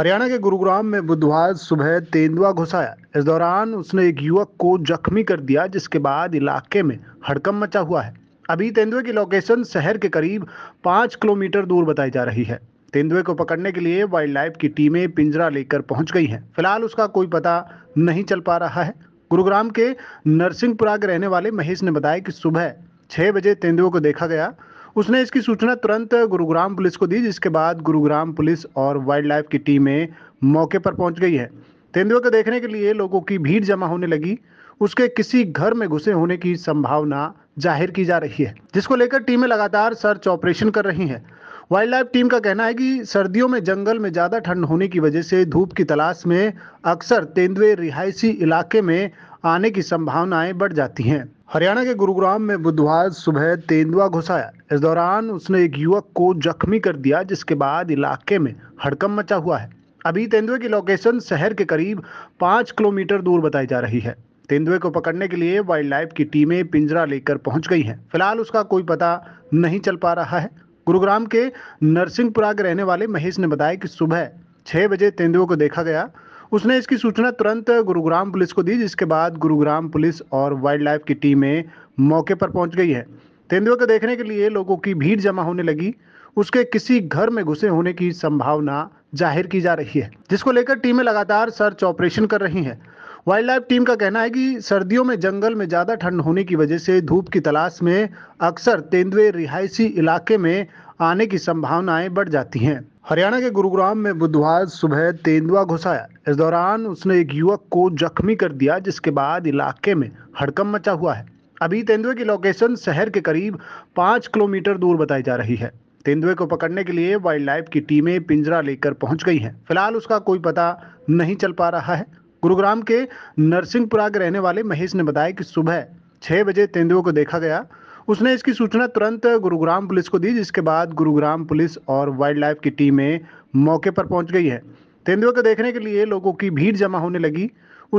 हरियाणा के गुरुग्राम में बुधवार सुबह तेंदुआ घुसाया इस दौरान उसने एक युवक को जख्मी कर दिया जिसके बाद इलाके में हड़कम मचा हुआ है अभी तेंदुए की लोकेशन शहर के करीब पाँच किलोमीटर दूर बताई जा रही है तेंदुए को पकड़ने के लिए वाइल्ड लाइफ की टीमें पिंजरा लेकर पहुंच गई हैं फिलहाल उसका कोई पता नहीं चल पा रहा है गुरुग्राम के नरसिंहपुरा के रहने वाले महेश ने बताया कि सुबह छः बजे तेंदुए को देखा गया उसने इसकी सूचना तुरंत गुरुग्राम पुलिस को दी जिसके बाद गुरुग्राम पुलिस और वाइल्ड लाइफ की टीमें मौके पर पहुंच गई है तेंदुए को देखने के लिए लोगों की भीड़ जमा होने लगी उसके किसी घर में घुसे होने की संभावना जाहिर की जा रही है जिसको लेकर टीमें लगातार सर्च ऑपरेशन कर रही हैं वाइल्ड लाइफ टीम का कहना है कि सर्दियों में जंगल में ज़्यादा ठंड होने की वजह से धूप की तलाश में अक्सर तेंदुए रिहायशी इलाके में आने की संभावनाएं बढ़ जाती हैं हरियाणा के गुरुग्राम में बुधवार सुबह तेंदुआ घुसाया इस दौरान उसने एक युवक को जख्मी कर दिया जिसके बाद इलाके में हड़कम मचा हुआ है अभी तेंदुए की लोकेशन शहर के करीब पाँच किलोमीटर दूर बताई जा रही है तेंदुए को पकड़ने के लिए वाइल्ड लाइफ की टीमें पिंजरा लेकर पहुंच गई हैं फिलहाल उसका कोई पता नहीं चल पा रहा है गुरुग्राम के नरसिंहपुरा के रहने वाले महेश ने बताया कि सुबह छः बजे तेंदुए को देखा गया उसने इसकी सूचना तुरंत गुरुग्राम पुलिस को दी जिसके बाद गुरुग्राम पुलिस और वाइल्ड लाइफ की टीमें मौके पर पहुंच गई है तेंदुए को देखने के लिए लोगों की भीड़ जमा होने लगी उसके किसी घर में घुसे होने की संभावना जाहिर की जा रही है जिसको लेकर टीमें लगातार सर्च ऑपरेशन कर रही हैं वाइल्ड लाइफ टीम का कहना है कि सर्दियों में जंगल में ज़्यादा ठंड होने की वजह से धूप की तलाश में अक्सर तेंदुए रिहायशी इलाके में आने की संभावनाएं बढ़ जाती हैं हरियाणा के गुरुग्राम में बुधवार सुबह तेंदुआ घुसाया इस दौरान उसने एक युवक को जख्मी कर दिया जिसके बाद इलाके में हड़कम मचा हुआ है अभी तेंदुए की लोकेशन शहर के करीब पाँच किलोमीटर दूर बताई जा रही है तेंदुए को पकड़ने के लिए वाइल्ड लाइफ की टीमें पिंजरा लेकर पहुंच गई हैं फिलहाल उसका कोई पता नहीं चल पा रहा है गुरुग्राम के नरसिंहपुरा के रहने वाले महेश ने बताया कि सुबह छः बजे तेंदुए को देखा गया उसने इसकी सूचना तुरंत गुरुग्राम पुलिस को दी जिसके बाद गुरुग्राम पुलिस और वाइल्ड लाइफ की टीमें मौके पर पहुंच गई है तेंदुए को देखने के लिए लोगों की भीड़ जमा होने लगी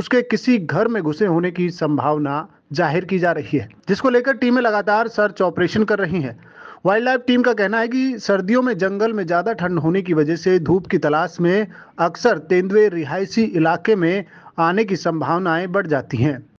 उसके किसी घर में घुसे होने की संभावना जाहिर की जा रही है जिसको लेकर टीमें लगातार सर्च ऑपरेशन कर रही हैं वाइल्ड लाइफ टीम का कहना है कि सर्दियों में जंगल में ज़्यादा ठंड होने की वजह से धूप की तलाश में अक्सर तेंदुए रिहायशी इलाके में आने की संभावनाएं बढ़ जाती हैं